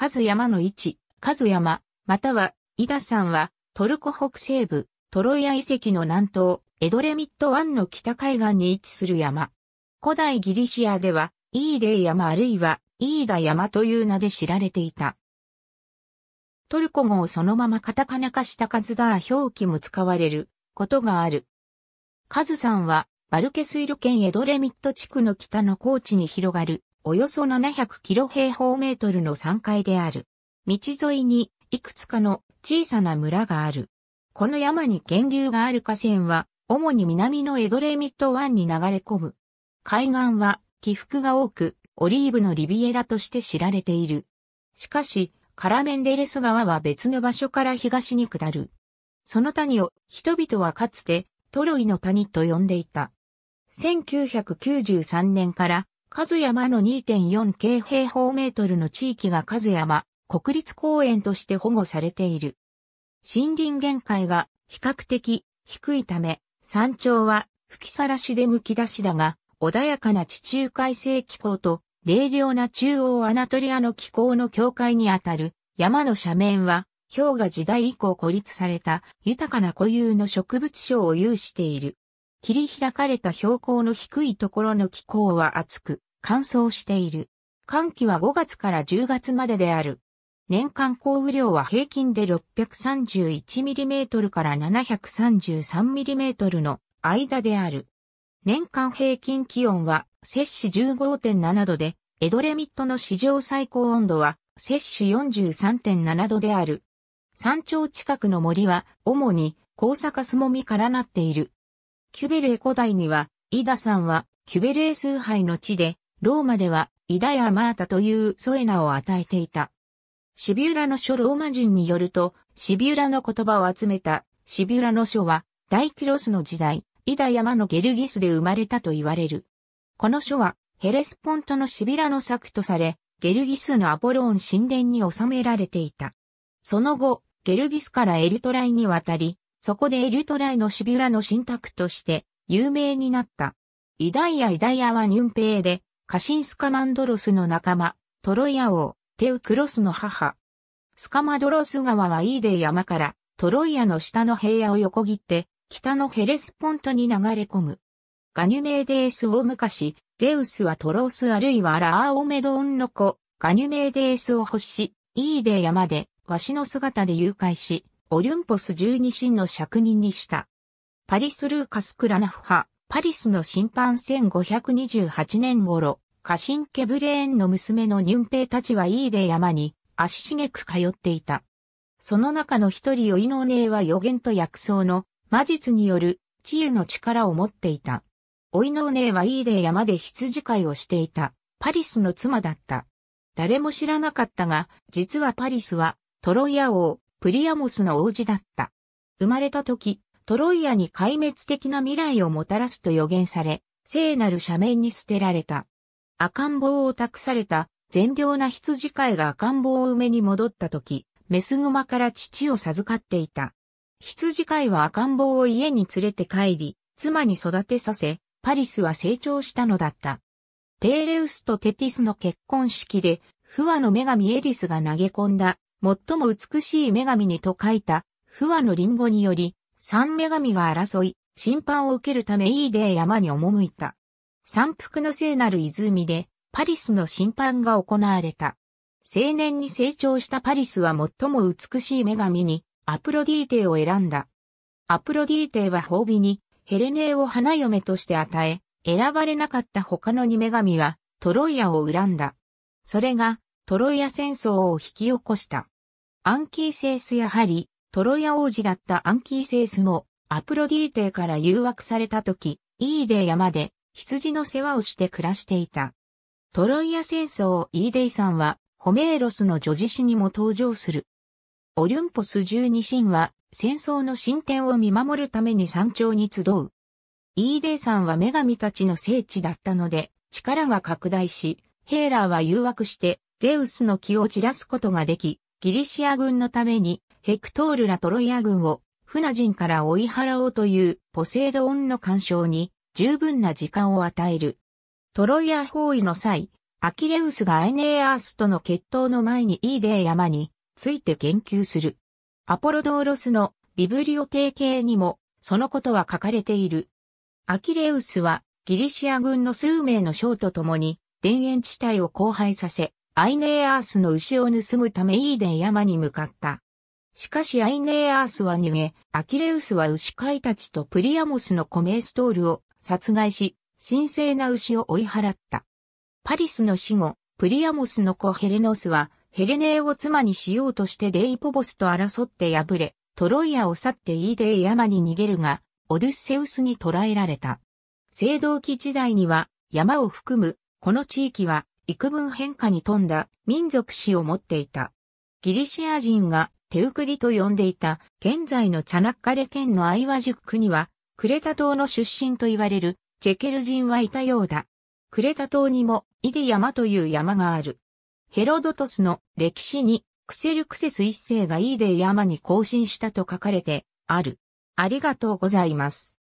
数山の位置、数山、または、ダ田んは、トルコ北西部、トロイア遺跡の南東、エドレミット湾の北海岸に位置する山。古代ギリシアでは、イーデイ山あるいは、イーダ山という名で知られていた。トルコ語をそのままカタカナ化したカズダー表記も使われることがある。カズんは、バルケスイル県エドレミット地区の北の高地に広がるおよそ700キロ平方メートルの山階である。道沿いにいくつかの小さな村がある。この山に源流がある河川は、主に南のエドレミット湾に流れ込む。海岸は起伏が多く、オリーブのリビエラとして知られている。しかし、カラメンデレス川は別の場所から東に下る。その谷を人々はかつてトロイの谷と呼んでいた。1993年からヤ山の2.4京平方メートルの地域がヤ山国立公園として保護されている。森林限界が比較的低いため、山頂は吹きさらしでむき出しだが、穏やかな地中海性気候と冷涼な中央アナトリアの気候の境界にあたる山の斜面は氷河時代以降孤立された豊かな固有の植物相を有している。切り開かれた標高の低いところの気候は厚く、乾燥している。寒気は5月から10月までである。年間降雨量は平均で 631mm から 733mm の間である。年間平均気温は摂氏15.7度で、エドレミットの史上最高温度は摂氏43.7度である。山頂近くの森は主に高坂すもみからなっている。キュベレー古代には、イダさんはキュベレー崇拝の地でローマでは、イダヤ・マータというソエナを与えていた。シビュラの書ローマ人によると、シビュラの言葉を集めた、シビュラの書は、大キロスの時代、イダヤマのゲルギスで生まれたと言われる。この書は、ヘレスポントのシビラの作とされ、ゲルギスのアポローン神殿に収められていた。その後、ゲルギスからエルトライに渡り、そこでエルトライのシビュラの神託として有名になった。イダイヤ・イダイヤはニュンペイで、カシンスカマンドロスの仲間、トロイア王、テウクロスの母。スカマドロス川はイーデー山からトロイアの下の平野を横切って北のヘレスポントに流れ込む。ガニュメーデースを昔、ゼウスはトロースあるいはラーオメドオンの子、ガニュメーデースを欲し、イーデー山で、ワシの姿で誘拐し、オリュンポス十二神の借人にした。パリスルーカスクラナフ派、パリスの審判1528年頃、家臣ケブレーンの娘のニュンペイたちはイーデ山に足しげく通っていた。その中の一人オイノーネーは予言と薬草の魔術による治癒の力を持っていた。オイノーネーはイーデ山で羊飼いをしていたパリスの妻だった。誰も知らなかったが、実はパリスはトロイア王、プリアモスの王子だった。生まれた時、トロイアに壊滅的な未来をもたらすと予言され、聖なる斜面に捨てられた。赤ん坊を託された善良な羊飼いが赤ん坊を埋めに戻った時、メスグマから父を授かっていた。羊飼いは赤ん坊を家に連れて帰り、妻に育てさせ、パリスは成長したのだった。ペーレウスとテティスの結婚式で、不和の女神エリスが投げ込んだ、最も美しい女神にと書いた、不和のリンゴにより、三女神が争い、審判を受けるためイーデー山に赴いた。三福の聖なる泉で、パリスの審判が行われた。青年に成長したパリスは最も美しい女神に、アプロディーテを選んだ。アプロディーテは褒美に、ヘレネーを花嫁として与え、選ばれなかった他の二女神は、トロイアを恨んだ。それが、トロイア戦争を引き起こした。アンキーセイスやハリ、トロイア王子だったアンキーセースも、アプロディーテから誘惑された時、イーデー山で羊の世話をして暮らしていた。トロイア戦争イーデイさんは、ホメーロスの女子誌にも登場する。オリュンポス十二神は、戦争の進展を見守るために山頂に集う。イーデイさんは女神たちの聖地だったので、力が拡大し、ヘーラーは誘惑して、ゼウスの気を散らすことができ、ギリシア軍のためにヘクトールらトロイア軍を船人から追い払おうというポセイドオンの干渉に十分な時間を与える。トロイア包囲の際、アキレウスがアイネーアースとの決闘の前にイーデー山について言及する。アポロドーロスのビブリオ提携にもそのことは書かれている。アキレウスはギリシア軍の数名の将と共に田園地帯を荒廃させ、アイネーアースの牛を盗むためイーデン山に向かった。しかしアイネーアースは逃げ、アキレウスは牛飼いたちとプリアモスのコメストールを殺害し、神聖な牛を追い払った。パリスの死後、プリアモスの子ヘレノスは、ヘレネーを妻にしようとしてデイポボスと争って敗れ、トロイアを去ってイーデイ山に逃げるが、オデュッセウスに捕らえられた。青銅器時代には、山を含む、この地域は、幾分変化に富んだ民族史を持っていた。ギリシア人が手ウクリと呼んでいた、現在のチャナッカレ県のアイワ塾には、クレタ島の出身と言われるチェケル人はいたようだ。クレタ島にもイデ山という山がある。ヘロドトスの歴史にクセルクセス一世がイデ山に更新したと書かれてある。ありがとうございます。